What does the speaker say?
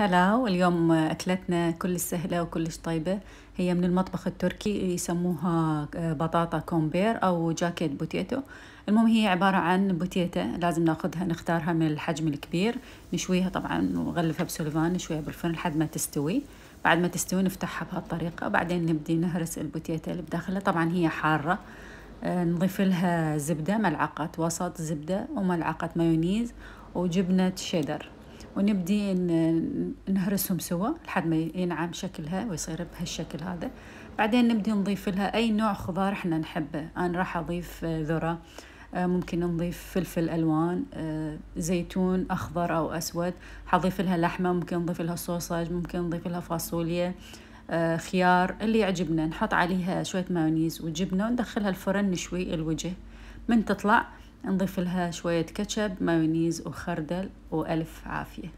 هلا واليوم أكلتنا كلش سهلة وكلش طيبة هي من المطبخ التركي يسموها آه، بطاطا كومبير أو جاكيت بوتيتو المهم هي عبارة عن بوتيتا لازم ناخذها نختارها من الحجم الكبير نشويها طبعا ونغلفها بسلفان نشويها بالفرن لحد ما تستوي بعد ما تستوي نفتحها بهالطريقة وبعدين نبدي نهرس البوتيتا اللي بداخلها طبعا هي حارة آه، نضيف لها زبدة ملعقة وسط زبدة وملعقة مايونيز وجبنة شيدر ونبدي نهرسهم سوا لحد ما ينعم شكلها ويصير بهالشكل هذا بعدين نبدي نضيف لها أي نوع خضار احنا نحبه أنا راح أضيف ذرة ممكن نضيف فلفل ألوان زيتون أخضر أو أسود حضيف لها لحمة ممكن نضيف لها صوصاج ممكن نضيف لها فاصوليا خيار اللي يعجبنا نحط عليها شوية مايونيز وجبنة وندخلها الفرن نشوي الوجه من تطلع نضيف لها شوية كاتشب مايونيز وخردل وألف عافية